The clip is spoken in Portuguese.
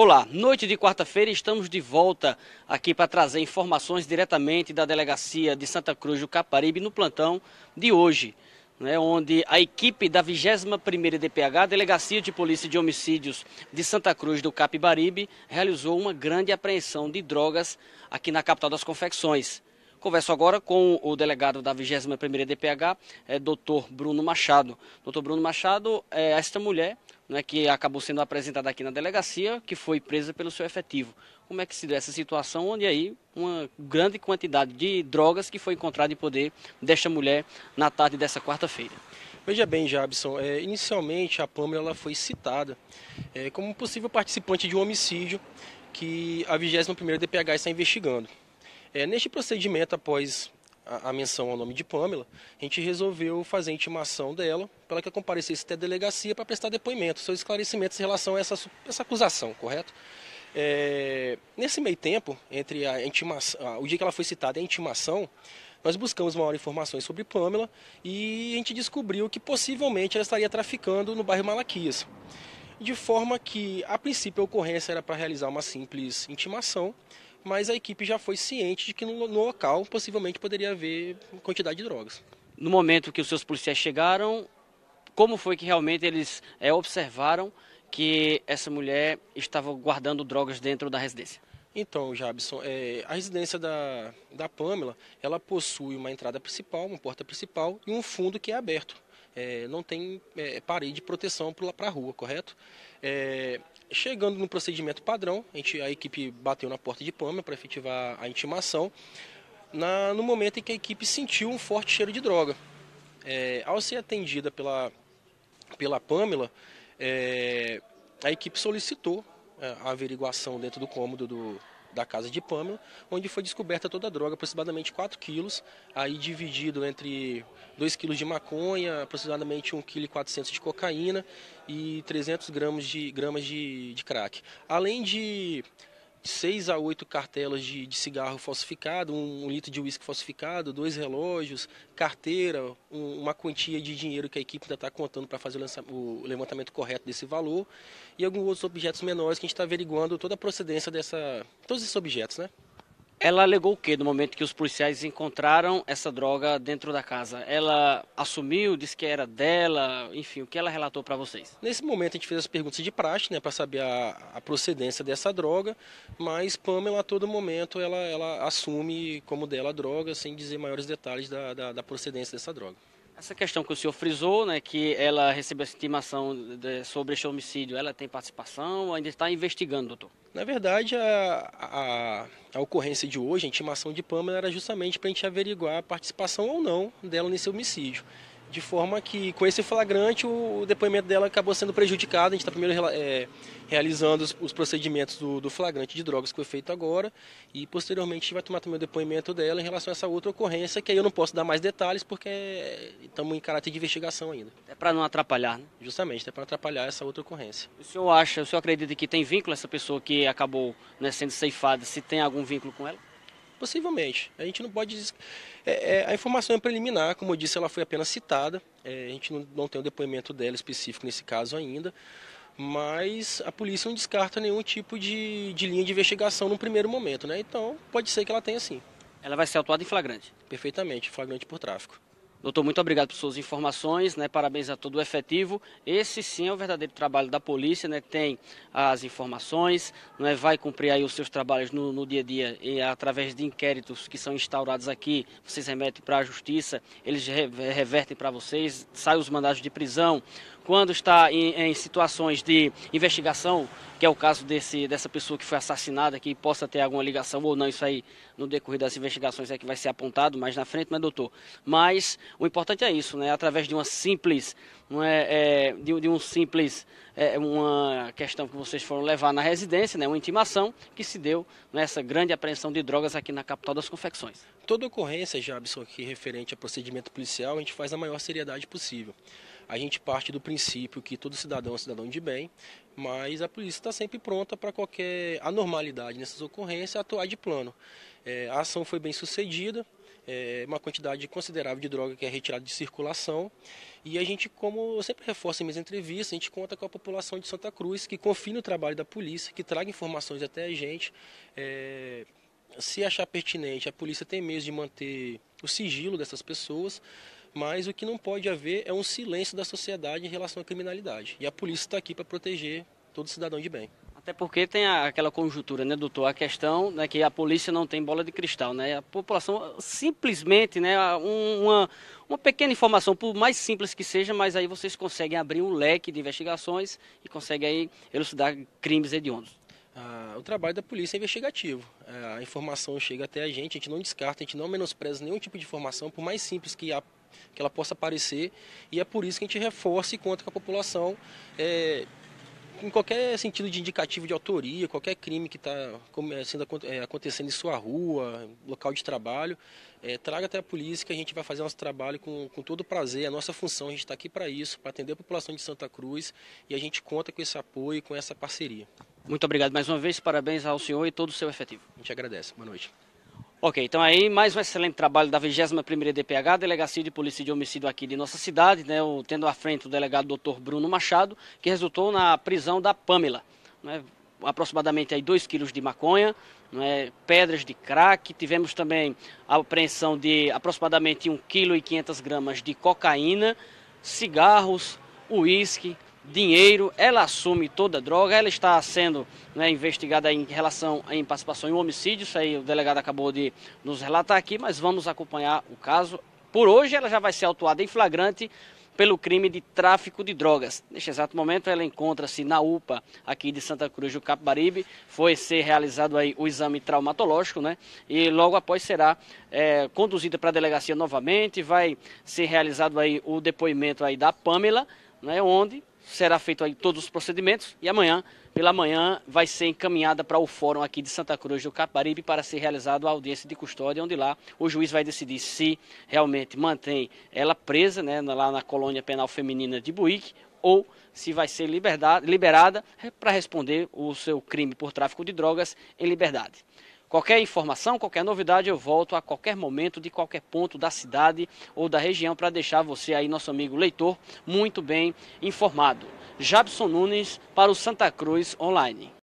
Olá, noite de quarta-feira estamos de volta aqui para trazer informações diretamente da delegacia de Santa Cruz do Caparibe no plantão de hoje, né, onde a equipe da 21ª DPH, Delegacia de Polícia de Homicídios de Santa Cruz do Capibaribe, realizou uma grande apreensão de drogas aqui na capital das confecções. Converso agora com o delegado da 21ª DPH, é, Dr. Bruno Machado. Dr. Bruno Machado, é, esta mulher né, que acabou sendo apresentada aqui na delegacia, que foi presa pelo seu efetivo. Como é que se deu essa situação onde aí uma grande quantidade de drogas que foi encontrada em poder desta mulher na tarde dessa quarta-feira? Veja bem, Jabson, é, inicialmente a Pâmela ela foi citada é, como possível participante de um homicídio que a 21ª DPH está investigando. É, neste procedimento, após a, menção ao nome de Pamela, a gente resolveu fazer a intimação dela para ela que comparecesse até a delegacia para prestar depoimento, seus esclarecimentos em relação a essa, essa acusação, correto? É, nesse meio tempo, entre a intimação, o dia que ela foi citada e a intimação, nós buscamos maior informações sobre Pamela e a gente descobriu que possivelmente ela estaria traficando no bairro Malaquias. De forma que, a princípio, a ocorrência era para realizar uma simples intimação, mas a equipe já foi ciente de que no, no local possivelmente poderia haver quantidade de drogas. No momento que os seus policiais chegaram, como foi que realmente eles é, observaram que essa mulher estava guardando drogas dentro da residência? Então, Jabson, é, a residência da, da Pamela, ela possui uma entrada principal, uma porta principal e um fundo que é aberto. É, não tem é, parede de proteção para a rua, correto? É, Chegando no procedimento padrão, a, gente, a equipe bateu na porta de Pamela para efetivar a intimação, na, no momento em que a equipe sentiu um forte cheiro de droga. É, ao ser atendida pela, pela Pamela, é, a equipe solicitou é, a averiguação dentro do cômodo do, da casa de Pamela, onde foi descoberta toda a droga, aproximadamente 4 quilos, aí dividido entre 2 quilos de maconha, aproximadamente 1,4 kg de cocaína e 300 gramas de, gramas de, de crack. Além de seis a oito cartelas de, de cigarro falsificado, um, um litro de uísque falsificado, dois relógios, carteira, um, uma quantia de dinheiro que a equipe ainda está contando para fazer o, o, levantamento correto desse valor e alguns outros objetos menores que a gente está averiguando toda a procedência dessa, todos esses objetos, né? Ela alegou o que no momento que os policiais encontraram essa droga dentro da casa? Ela assumiu, disse que era dela, enfim, o que ela relatou para vocês? Nesse momento a gente fez as perguntas de praxe, né, para saber a, a, procedência dessa droga, mas Pamela a todo momento ela, ela assume como dela a droga, sem dizer maiores detalhes da, da, da procedência dessa droga. Essa questão que o senhor frisou, né, que ela recebeu essa intimação de, sobre este homicídio, ela tem participação ou ainda está investigando, doutor? Na verdade, a, a, a ocorrência de hoje, a intimação de Pâmela, era justamente para a gente averiguar a participação ou não dela nesse homicídio de forma que, com esse flagrante, o, depoimento dela acabou sendo prejudicado. A gente está primeiro é, realizando os, os procedimentos do, do, flagrante de drogas que foi feito agora e, posteriormente, vai tomar também o depoimento dela em relação a essa outra ocorrência, que aí eu não posso dar mais detalhes porque estamos em caráter de investigação ainda. É para não atrapalhar, né? Justamente, é para atrapalhar essa outra ocorrência. O senhor acha, o senhor acredita que tem vínculo essa pessoa que acabou né, sendo ceifada, se tem algum vínculo com ela? Possivelmente. A gente não pode. É, é, a informação é preliminar, como eu disse, ela foi apenas citada. É, a gente não, não tem o depoimento dela específico nesse caso ainda. Mas a polícia não descarta nenhum tipo de, de linha de investigação no primeiro momento, né? Então pode ser que ela tenha sim. Ela vai ser autuada em flagrante? Perfeitamente, flagrante por tráfico. Doutor, muito obrigado por suas informações, né? parabéns a todo o efetivo. Esse sim é o verdadeiro trabalho da polícia, né? tem as informações, né? vai cumprir aí os seus trabalhos no, no dia a dia e através de inquéritos que são instaurados aqui, vocês remetem para a justiça, eles revertem para vocês, saem os mandados de prisão, quando está em, em, situações de investigação, que é o caso desse, dessa pessoa que foi assassinada, que possa ter alguma ligação ou não, isso aí no decorrer das investigações é que vai ser apontado mais na frente, né, doutor? Mas o importante é isso, né? Através de uma simples, não é, é de, de, um simples, é, uma questão que vocês foram levar na residência, né? Uma intimação que se deu nessa né, grande apreensão de drogas aqui na capital das confecções. Toda ocorrência, Jabson, aqui referente a procedimento policial, a gente faz na maior seriedade possível a gente parte do princípio que todo cidadão é cidadão de bem, mas a polícia está sempre pronta para qualquer anormalidade nessas ocorrências atuar de plano. É, a ação foi bem sucedida, é uma quantidade considerável de droga que é retirada de circulação. E a gente, como eu sempre reforço em minhas entrevistas, a gente conta com a população de Santa Cruz, que confia no trabalho da polícia, que traga informações até a gente. É, se achar pertinente, a polícia tem meios de manter o sigilo dessas pessoas mas o que não pode haver é um silêncio da sociedade em relação à criminalidade. E a polícia está aqui para proteger todo cidadão de bem. Até porque tem aquela conjuntura, né, doutor? A questão né, que a polícia não tem bola de cristal, né? A população simplesmente, né, uma, uma pequena informação, por mais simples que seja, mas aí vocês conseguem abrir um leque de investigações e conseguem aí elucidar crimes hediondos. Ah, o trabalho da polícia é investigativo. É, a informação chega até a gente, a gente não descarta, a gente não menospreza nenhum tipo de informação, por mais simples que a que ela possa aparecer. E é por isso que a gente reforça e conta com a população é, em qualquer sentido de indicativo de autoria, qualquer crime que está é, é, acontecendo em sua rua, local de trabalho, é, traga até a polícia que a gente vai fazer nosso trabalho com, com todo prazer. É a nossa função, a gente está aqui para isso, para atender a população de Santa Cruz e a gente conta com esse apoio com essa parceria. Muito obrigado mais uma vez, parabéns ao senhor e todo o seu efetivo. A gente agradece. Boa noite. Ok, então aí mais um excelente trabalho da 21ª DPH, Delegacia de Polícia de Homicídio aqui de nossa cidade, né, o, tendo à frente o delegado Dr. Bruno Machado, que resultou na prisão da Pamela, né, aproximadamente aí 2 quilos de maconha, né, pedras de crack, tivemos também a apreensão de aproximadamente 1 quilo e 500 gramas de cocaína, cigarros, uísque, dinheiro, ela assume toda a droga, ela está sendo né, investigada em relação à participação em homicídio, isso aí o delegado acabou de nos relatar aqui, mas vamos acompanhar o caso. Por hoje ela já vai ser autuada em flagrante pelo crime de tráfico de drogas. Neste exato momento ela encontra-se na UPA aqui de Santa Cruz do Capibaribe, foi ser realizado aí o exame traumatológico, né? E logo após será é, conduzida para a delegacia novamente, vai ser realizado aí o depoimento aí da Pamela, né, onde será feito aí todos os procedimentos e amanhã, pela manhã, vai ser encaminhada para o fórum aqui de Santa Cruz do Caparibe para ser realizada a audiência de custódia, onde lá o juiz vai decidir se realmente mantém ela presa, né, lá na colônia penal feminina de Buíque ou se vai ser liberada eh, para responder o seu crime por tráfico de drogas em liberdade. Qualquer informação, qualquer novidade, eu volto a qualquer momento, de qualquer ponto da cidade ou da região, para deixar você aí, nosso amigo leitor, muito bem informado. Jabson Nunes para o Santa Cruz Online.